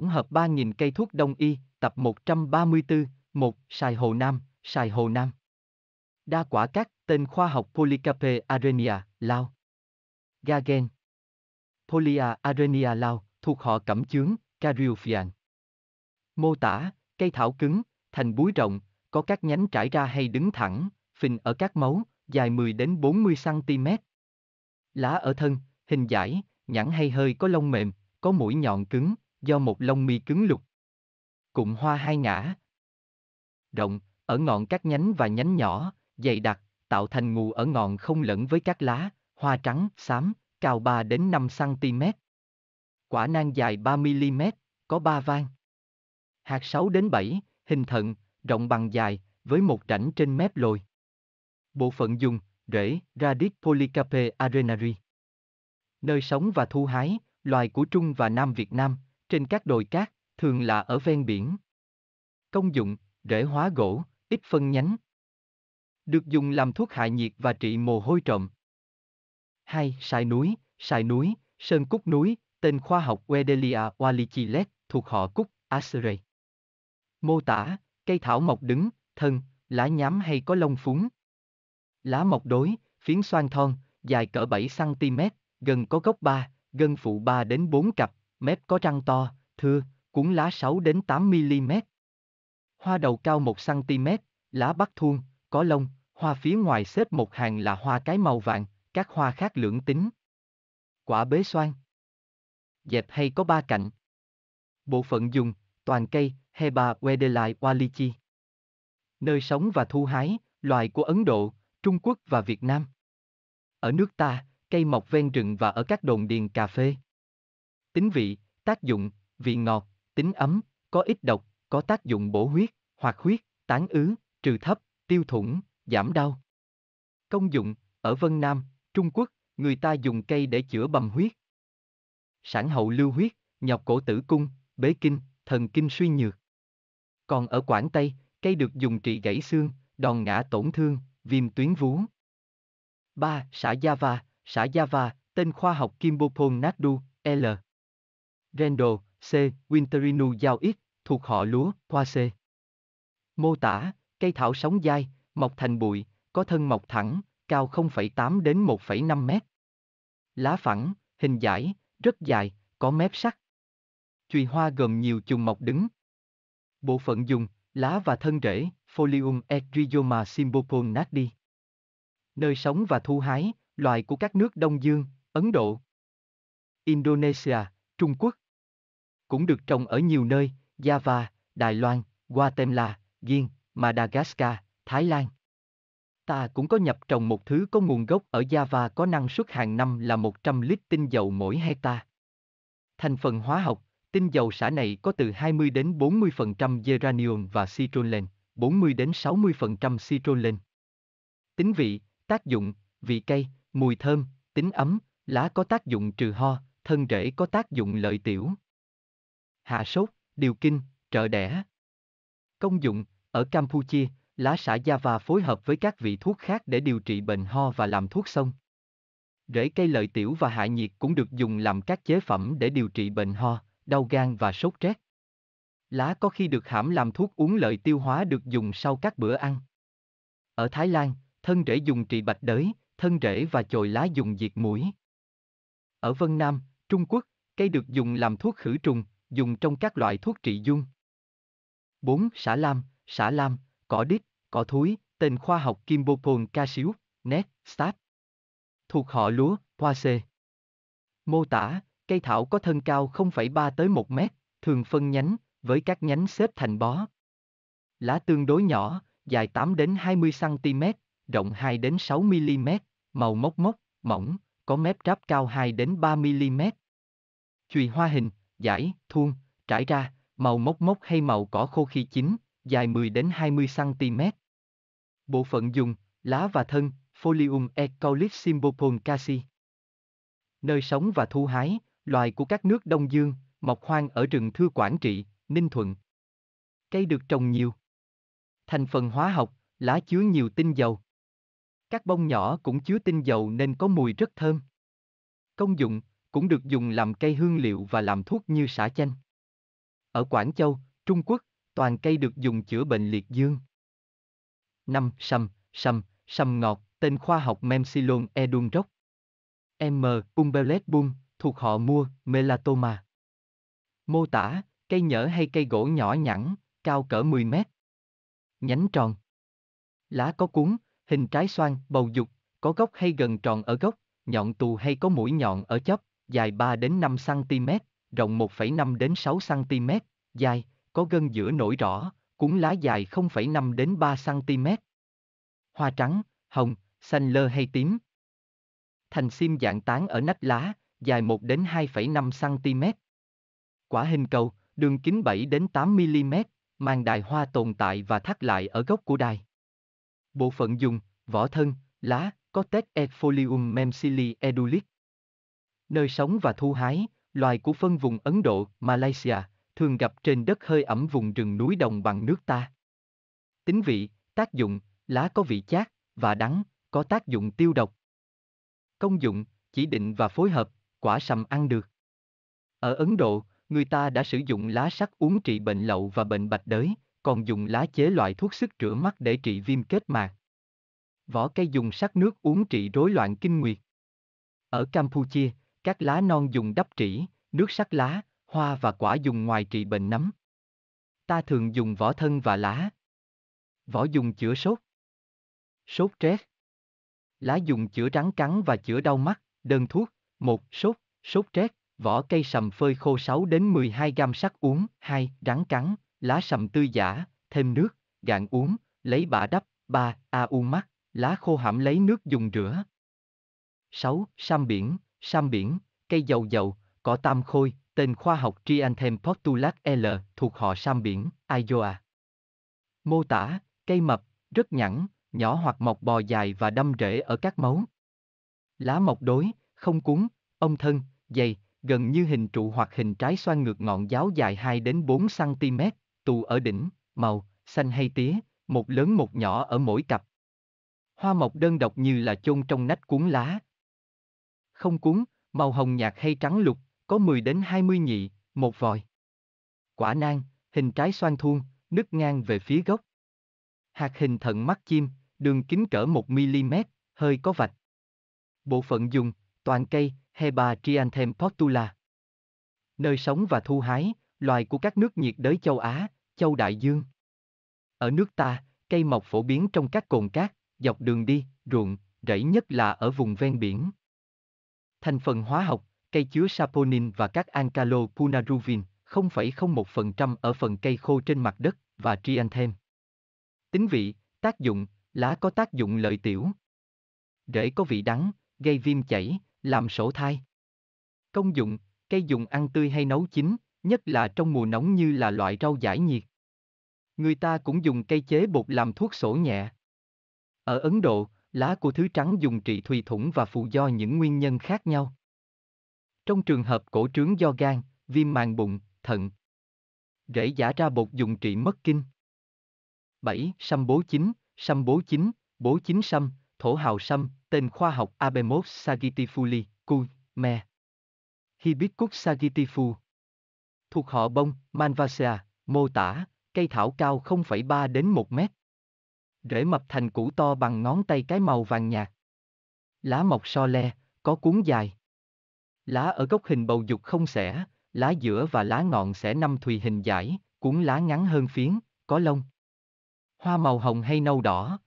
Tổng hợp 3.000 cây thuốc đông y, tập 134, 1, Sài Hồ Nam, Sài Hồ Nam. Đa quả cát, tên khoa học Polycarpe arenia, Lao. Gagen. Polia arenia Lao, thuộc họ cẩm chướng, Cariophian. Mô tả, cây thảo cứng, thành búi rộng, có các nhánh trải ra hay đứng thẳng, phình ở các mấu, dài 10 đến 40 cm. Lá ở thân, hình dải, nhẵn hay hơi có lông mềm, có mũi nhọn cứng, do một lông mi cứng lục. Cụm hoa hai ngã. Rộng, ở ngọn các nhánh và nhánh nhỏ, dày đặc, tạo thành ngù ở ngọn không lẫn với các lá, hoa trắng, xám, cao 3 đến 5 cm. Quả nang dài 3 mm, có 3 vang. Hạt 6 đến 7, hình thận, rộng bằng dài, với một rãnh trên mép lồi. Bộ phận dùng, rễ, radix polycarpe arenari. Nơi sống và thu hái, loài của Trung và Nam Việt Nam, trên các đồi cát, thường là ở ven biển. Công dụng, rễ hóa gỗ, ít phân nhánh. Được dùng làm thuốc hạ nhiệt và trị mồ hôi trộm. 2. Sài núi, sài núi, sơn cúc núi, tên khoa học Wedelia walichilet, thuộc họ cúc, Asere. Mô tả, cây thảo mọc đứng, thân, lá nhám hay có lông phúng. Lá mọc đối, phiến xoan thon, dài cỡ 7 cm, gần có gốc 3, gân phụ 3 đến 4 cặp, mép có răng to, thưa, cuốn lá 6 đến 8 mm. Hoa đầu cao 1 cm, lá bắt thuôn, có lông, hoa phía ngoài xếp một hàng là hoa cái màu vàng, các hoa khác lưỡng tính. Quả bế xoan. Dẹp hay có ba cạnh. Bộ phận dùng, toàn cây, Heba wedelai walichi. Nơi sống và thu hái, loài của Ấn Độ, Trung Quốc và Việt Nam. Ở nước ta, cây mọc ven rừng và ở các đồn điền cà phê tính vị, tác dụng, vị ngọt, tính ấm, có ít độc, có tác dụng bổ huyết, hoạt huyết, tán ứ, trừ thấp, tiêu thủng, giảm đau. Công dụng, ở Vân Nam, Trung Quốc, người ta dùng cây để chữa bầm huyết. Sản hậu lưu huyết, nhọc cổ tử cung, bế kinh, thần kinh suy nhược. Còn ở Quảng Tây, cây được dùng trị gãy xương, đòn ngã tổn thương, viêm tuyến vú. 3. Xã Java, xã Java, tên khoa học Kimbopon Nadu, L. Rendo, C. Winterinu giao ít, thuộc họ lúa, hoa C. Mô tả, cây thảo sống dai, mọc thành bụi, có thân mọc thẳng, cao 0,8 đến 1,5 mét. Lá phẳng, hình dải, rất dài, có mép sắc. Chùy hoa gồm nhiều chùm mọc đứng. Bộ phận dùng, lá và thân rễ, Folium erygoma symbopol nát Nơi sống và thu hái, loài của các nước Đông Dương, Ấn Độ. Indonesia, Trung Quốc. Cũng được trồng ở nhiều nơi, Java, Đài Loan, Guatemala, Ghiên, Madagascar, Thái Lan. Ta cũng có nhập trồng một thứ có nguồn gốc ở Java có năng suất hàng năm là 100 lít tinh dầu mỗi hecta. Thành phần hóa học, tinh dầu xả này có từ 20 đến 40% geranium và citrullen, 40 đến 60% citrullen. Tính vị, tác dụng, vị cây, mùi thơm, tính ấm, lá có tác dụng trừ ho, thân rễ có tác dụng lợi tiểu. Hạ sốt, điều kinh, trợ đẻ. Công dụng, ở Campuchia, lá xả Java phối hợp với các vị thuốc khác để điều trị bệnh ho và làm thuốc sông. Rễ cây lợi tiểu và hạ nhiệt cũng được dùng làm các chế phẩm để điều trị bệnh ho, đau gan và sốt rét. Lá có khi được hãm làm thuốc uống lợi tiêu hóa được dùng sau các bữa ăn. Ở Thái Lan, thân rễ dùng trị bạch đới, thân rễ và chồi lá dùng diệt mũi. Ở Vân Nam, Trung Quốc, cây được dùng làm thuốc khử trùng, dùng trong các loại thuốc trị dung. 4. Xả lam, xả lam, cỏ đít, cỏ thúi, tên khoa học Kimbopon casius, net, stat. Thuộc họ lúa, hoa C. Mô tả, cây thảo có thân cao 0,3 tới 1 mét, thường phân nhánh, với các nhánh xếp thành bó. Lá tương đối nhỏ, dài 8 đến 20 cm, rộng 2 đến 6 mm, màu mốc mốc, mỏng, có mép ráp cao 2 đến 3 mm. Chùy hoa hình, giải, thuôn, trải ra, màu mốc mốc hay màu cỏ khô khi chín, dài 10 đến 20 cm. Bộ phận dùng, lá và thân, Folium Ecolith symbopon casi. Nơi sống và thu hái, loài của các nước Đông Dương, mọc hoang ở rừng Thư Quảng Trị, Ninh Thuận. Cây được trồng nhiều. Thành phần hóa học, lá chứa nhiều tinh dầu. Các bông nhỏ cũng chứa tinh dầu nên có mùi rất thơm. Công dụng, cũng được dùng làm cây hương liệu và làm thuốc như xả chanh. Ở Quảng Châu, Trung Quốc, toàn cây được dùng chữa bệnh liệt dương. Năm Sâm, sâm, sâm ngọt, tên khoa học Memsilon edunroc. M. umbellum, thuộc họ mua, melatoma. Mô tả, cây nhỡ hay cây gỗ nhỏ nhẵn, cao cỡ 10 mét. Nhánh tròn. Lá có cuống, hình trái xoan, bầu dục, có gốc hay gần tròn ở gốc, nhọn tù hay có mũi nhọn ở chóp, dài 3 đến 5 cm, rộng 1,5 đến 6 cm, dài, có gân giữa nổi rõ, cuốn lá dài 0,5 đến 3 cm. Hoa trắng, hồng, xanh lơ hay tím. Thành sim dạng tán ở nách lá, dài 1 đến 2,5 cm. Quả hình cầu, đường kính 7 đến 8 mm, mang đài hoa tồn tại và thắt lại ở gốc của đài. Bộ phận dùng, vỏ thân, lá, có Cortex Ethfolium memsili edulis. Nơi sống và thu hái, loài của phân vùng Ấn Độ, Malaysia, thường gặp trên đất hơi ẩm vùng rừng núi đồng bằng nước ta. Tính vị, tác dụng, lá có vị chát và đắng, có tác dụng tiêu độc. Công dụng, chỉ định và phối hợp, quả sầm ăn được. Ở Ấn Độ, người ta đã sử dụng lá sắc uống trị bệnh lậu và bệnh bạch đới, còn dùng lá chế loại thuốc sức rửa mắt để trị viêm kết mạc. Vỏ cây dùng sắc nước uống trị rối loạn kinh nguyệt. Ở Campuchia, các lá non dùng đắp trĩ, nước sắc lá, hoa và quả dùng ngoài trị bệnh nấm. Ta thường dùng vỏ thân và lá. Vỏ dùng chữa sốt. Sốt rét. Lá dùng chữa rắn cắn và chữa đau mắt, đơn thuốc, một Sốt, sốt rét, vỏ cây sầm phơi khô 6 đến 12 gam sắc uống, 2. Rắn cắn, lá sầm tươi giả, thêm nước, gạn uống, lấy bả đắp, ba, a u mắt, lá khô hãm lấy nước dùng rửa. 6. Sam biển, sam biển, cây dầu dầu, cỏ tam khôi, tên khoa học Trianthem postulat L thuộc họ sam biển, Iowa. Mô tả, cây mập, rất nhẵn, nhỏ hoặc mọc bò dài và đâm rễ ở các mấu. Lá mọc đối, không cuốn, ông thân, dày, gần như hình trụ hoặc hình trái xoan ngược ngọn giáo dài 2 đến 4 cm, tù ở đỉnh, màu, xanh hay tía, một lớn một nhỏ ở mỗi cặp. Hoa mộc đơn độc như là chôn trong nách cuốn lá. Không cuốn, màu hồng nhạt hay trắng lục, có 10 đến 20 nhị, một vòi. Quả nang, hình trái xoan thuôn, nứt ngang về phía gốc. Hạt hình thận mắt chim, đường kính cỡ 1mm, hơi có vạch. Bộ phận dùng, toàn cây, Heba trianthem postula. Nơi sống và thu hái, loài của các nước nhiệt đới châu Á, Châu Đại Dương. Ở nước ta, cây mọc phổ biến trong các cồn cát, dọc đường đi, ruộng, rẫy nhất là ở vùng ven biển. Thành phần hóa học, cây chứa saponin và các alkalo punaruvin, 0,01% ở phần cây khô trên mặt đất và trianthem. Tính vị, tác dụng, lá có tác dụng lợi tiểu. Rễ có vị đắng, gây viêm chảy, làm sổ thai. Công dụng, cây dùng ăn tươi hay nấu chín, nhất là trong mùa nóng như là loại rau giải nhiệt người ta cũng dùng cây chế bột làm thuốc sổ nhẹ. Ở Ấn Độ, lá của thứ trắng dùng trị thùy thủng và phù do những nguyên nhân khác nhau. Trong trường hợp cổ trướng do gan, viêm màng bụng, thận. Rễ giả ra bột dùng trị mất kinh. 7. Sâm bố chính, sâm bố chính, bố chính sâm, thổ hào sâm, tên khoa học Abemos sagitifuli, cu, me. Hibiscus sagitifu. Thuộc họ bông, Manvacea, mô tả, cây thảo cao 0,3 đến 1 mét. Rễ mập thành củ to bằng ngón tay cái màu vàng nhạt. Lá mọc so le, có cuốn dài. Lá ở gốc hình bầu dục không xẻ, lá giữa và lá ngọn sẽ năm thùy hình dải, cuốn lá ngắn hơn phiến, có lông. Hoa màu hồng hay nâu đỏ.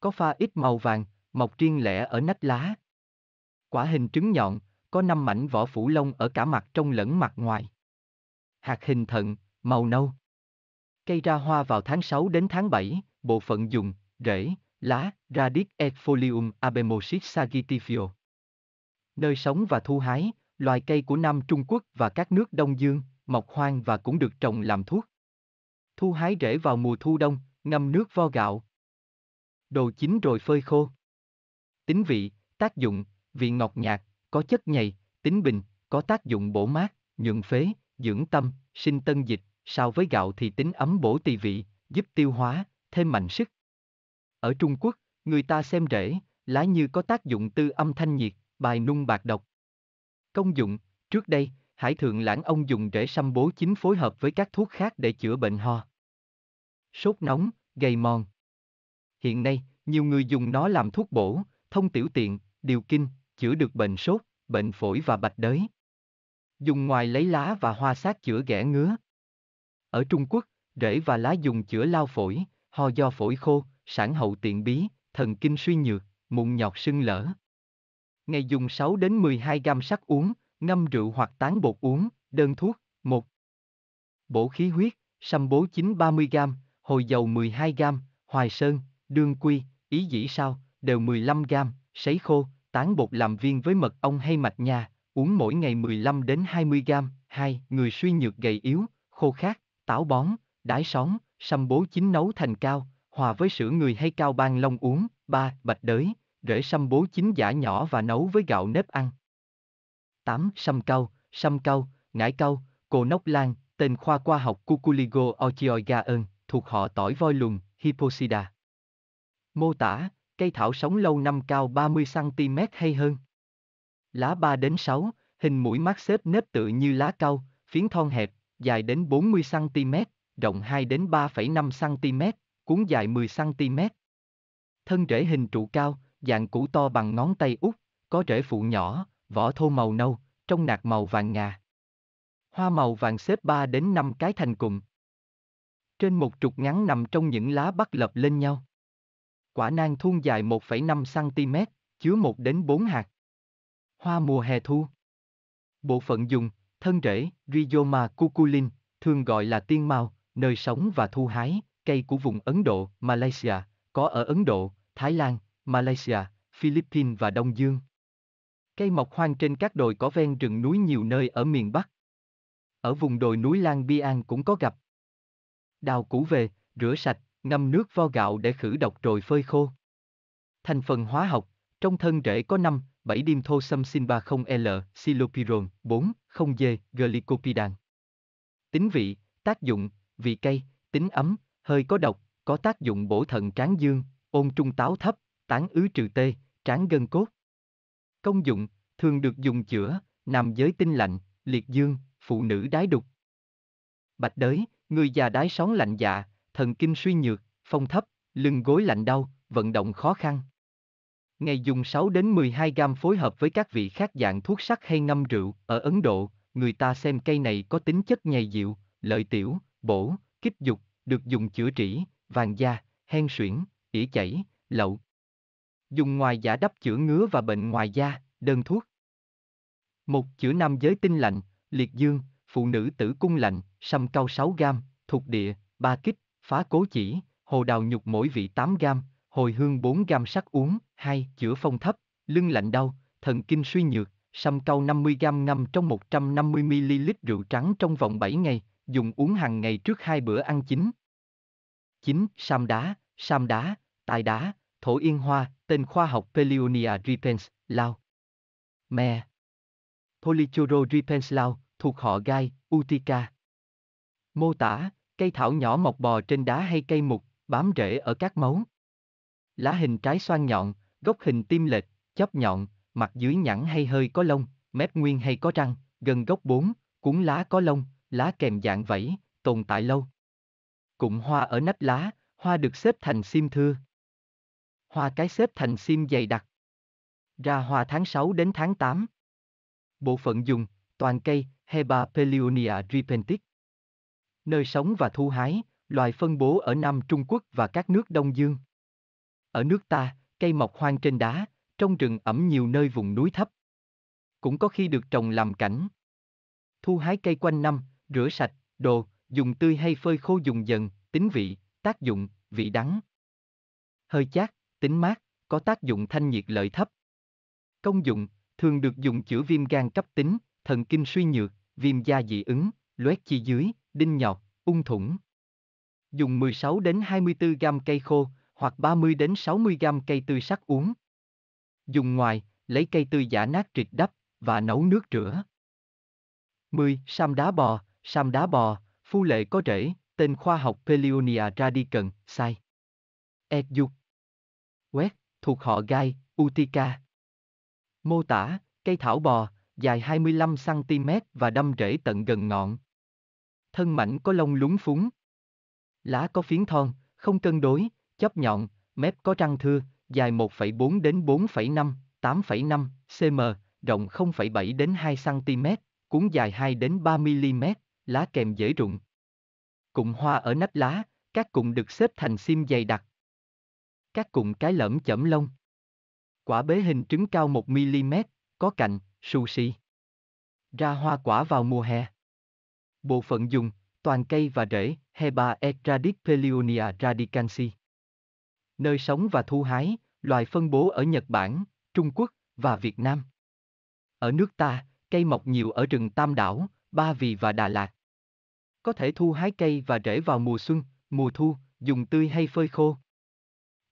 Có pha ít màu vàng, mọc riêng lẻ ở nách lá. Quả hình trứng nhọn, có năm mảnh vỏ phủ lông ở cả mặt trong lẫn mặt ngoài. Hạt hình thận, màu nâu. Cây ra hoa vào tháng 6 đến tháng 7, bộ phận dùng, rễ, lá, radix et folium abemosis sagittifio. Nơi sống và thu hái, loài cây của Nam Trung Quốc và các nước Đông Dương, mọc hoang và cũng được trồng làm thuốc. Thu hái rễ vào mùa thu đông, ngâm nước vo gạo. Đồ chín rồi phơi khô. Tính vị, tác dụng, vị ngọt nhạt, có chất nhầy, tính bình, có tác dụng bổ mát, nhuận phế, dưỡng tâm, sinh tân dịch, sao với gạo thì tính ấm bổ tỳ vị, giúp tiêu hóa, thêm mạnh sức. Ở Trung Quốc, người ta xem rễ, lá như có tác dụng tư âm thanh nhiệt, bài nung bạc độc. Công dụng, trước đây, Hải Thượng Lãng ông dùng rễ xăm bố chính phối hợp với các thuốc khác để chữa bệnh ho. Sốt nóng, gầy mòn. Hiện nay, nhiều người dùng nó làm thuốc bổ, thông tiểu tiện, điều kinh, chữa được bệnh sốt, bệnh phổi và bạch đới. Dùng ngoài lấy lá và hoa sát chữa ghẻ ngứa. Ở Trung Quốc, rễ và lá dùng chữa lao phổi, ho do phổi khô, sản hậu tiện bí, thần kinh suy nhược, mụn nhọt sưng lở. Ngày dùng 6 đến 12 gam sắc uống, ngâm rượu hoặc tán bột uống, đơn thuốc, 1. Bổ khí huyết, sâm bố chín 30 gam, hồi dầu 12 gam, hoài sơn, đương quy, ý dĩ sao, đều 15 gam, sấy khô, tán bột làm viên với mật ong hay mạch nha, uống mỗi ngày 15 đến 20 gam. 2. Người suy nhược gầy yếu, khô khát, táo bón, đái sóng, sâm bố chín nấu thành cao, hòa với sữa người hay cao ban long uống, ba, bạch đới, rễ sâm bố chín giả nhỏ và nấu với gạo nếp ăn. 8. Sâm cau, sâm cau, ngải cau, cồ nóc lan, tên khoa khoa học Cuculigo ochioigaen, thuộc họ tỏi voi lùn, Hipposida. Mô tả, cây thảo sống lâu năm cao 30cm hay hơn. Lá 3 đến 6, hình mũi mát xếp nếp tự như lá cau, phiến thon hẹp, dài đến 40cm, rộng 2 đến 3,5cm, cuốn dài 10cm. Thân rễ hình trụ cao, dạng củ to bằng ngón tay út, có rễ phụ nhỏ, vỏ thô màu nâu, trong nạc màu vàng ngà. Hoa màu vàng xếp 3 đến 5 cái thành cụm. Trên một trục ngắn nằm trong những lá bắt lập lên nhau. Quả nang thun dài 1,5cm, chứa 1 đến 4 hạt. Hoa mùa hè thu. Bộ phận dùng, thân rễ, Rhizoma cuculin, thường gọi là tiên mao, nơi sống và thu hái, cây của vùng Ấn Độ, Malaysia, có ở Ấn Độ, Thái Lan, Malaysia, Philippines và Đông Dương. Cây mọc hoang trên các đồi có ven rừng núi nhiều nơi ở miền Bắc. Ở vùng đồi núi Lan Biang cũng có gặp. Đào củ về, rửa sạch, ngâm nước vo gạo để khử độc rồi phơi khô. Thành phần hóa học, trong thân rễ có 5, 7 đêm thô xâm sinh 30L, silopiron, 4, 0G, glycopidan. Tính vị, tác dụng, vị cay, tính ấm, hơi có độc, có tác dụng bổ thận tráng dương, ôn trung táo thấp, tán ứ trừ tê, tráng gân cốt. Công dụng, thường được dùng chữa, nam giới tinh lạnh, liệt dương, phụ nữ đái đục. Bạch đới, người già đái sóng lạnh dạ, thần kinh suy nhược, phong thấp, lưng gối lạnh đau, vận động khó khăn. Ngày dùng 6 đến 12 gam phối hợp với các vị khác dạng thuốc sắc hay ngâm rượu, ở Ấn Độ, người ta xem cây này có tính chất nhầy dịu, lợi tiểu, bổ, kích dục, được dùng chữa trị vàng da, hen suyễn, ỉ chảy, lậu. Dùng ngoài giả đắp chữa ngứa và bệnh ngoài da, đơn thuốc. Một chữa nam giới tinh lạnh, liệt dương, phụ nữ tử cung lạnh, sâm cao 6 gam, thuộc địa, ba kích, phá cố chỉ, hồ đào nhục mỗi vị 8 gam, hồi hương 4 gam sắc uống, 2, chữa phong thấp, lưng lạnh đau, thần kinh suy nhược, sâm cau 50 gam ngâm trong 150ml rượu trắng trong vòng 7 ngày, dùng uống hàng ngày trước hai bữa ăn chính. 9. Sam đá, sam đá, tài đá, thổ yên hoa, tên khoa học Pelionia repens, Lao. Me. Polychoro repens Lao, thuộc họ gai, Utica. Mô tả, cây thảo nhỏ mọc bò trên đá hay cây mục, bám rễ ở các mấu lá hình trái xoan nhọn, gốc hình tim lệch, chóp nhọn, mặt dưới nhẵn hay hơi có lông, mép nguyên hay có răng, gần gốc 4, cuốn lá có lông, lá kèm dạng vẫy, tồn tại lâu. Cụm hoa ở nách lá, hoa được xếp thành sim thưa. Hoa cái xếp thành sim dày đặc. Ra hoa tháng 6 đến tháng 8. Bộ phận dùng, toàn cây, Heba pelionia ripentis. Nơi sống và thu hái, loài phân bố ở Nam Trung Quốc và các nước Đông Dương ở nước ta, cây mọc hoang trên đá, trong rừng ẩm nhiều nơi vùng núi thấp. Cũng có khi được trồng làm cảnh. Thu hái cây quanh năm, rửa sạch, đồ, dùng tươi hay phơi khô dùng dần, tính vị, tác dụng, vị đắng. Hơi chát, tính mát, có tác dụng thanh nhiệt lợi thấp. Công dụng, thường được dùng chữa viêm gan cấp tính, thần kinh suy nhược, viêm da dị ứng, loét chi dưới, đinh nhọt, ung thủng. Dùng 16 đến 24 gam cây khô, hoặc 30 đến 60 gram cây tươi sắc uống. Dùng ngoài, lấy cây tươi giả nát triệt đắp và nấu nước rửa. 10. Sam đá bò, sam đá bò, phu lệ có rễ, tên khoa học Pelionia radicans, sai. Eddục. Quét, thuộc họ gai, Utica. Mô tả, cây thảo bò, dài 25cm và đâm rễ tận gần ngọn. Thân mảnh có lông lúng phúng. Lá có phiến thon, không cân đối, chóp nhọn, mép có răng thưa, dài 1,4 đến 4,5, 8,5 cm, rộng 0,7 đến 2 cm, cuốn dài 2 đến 3 mm, lá kèm dễ rụng. Cụm hoa ở nách lá, các cụm được xếp thành sim dày đặc. Các cụm cái lõm chẩm lông. Quả bế hình trứng cao 1 mm, có cạnh, xù xì. Ra hoa quả vào mùa hè. Bộ phận dùng, toàn cây và rễ, Heba etradicpelionia radicansi nơi sống và thu hái, loài phân bố ở Nhật Bản, Trung Quốc và Việt Nam. Ở nước ta, cây mọc nhiều ở rừng Tam Đảo, Ba Vì và Đà Lạt. Có thể thu hái cây và rễ vào mùa xuân, mùa thu, dùng tươi hay phơi khô.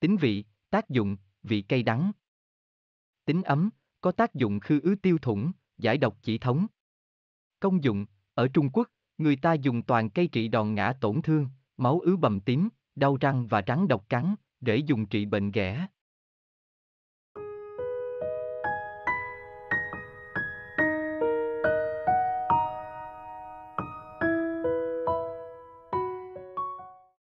Tính vị, tác dụng, vị cây đắng. Tính ấm, có tác dụng khư ứ tiêu thủng, giải độc chỉ thống. Công dụng, ở Trung Quốc, người ta dùng toàn cây trị đòn ngã tổn thương, máu ứ bầm tím, đau răng và rắn độc cắn, để dùng trị bệnh ghẻ.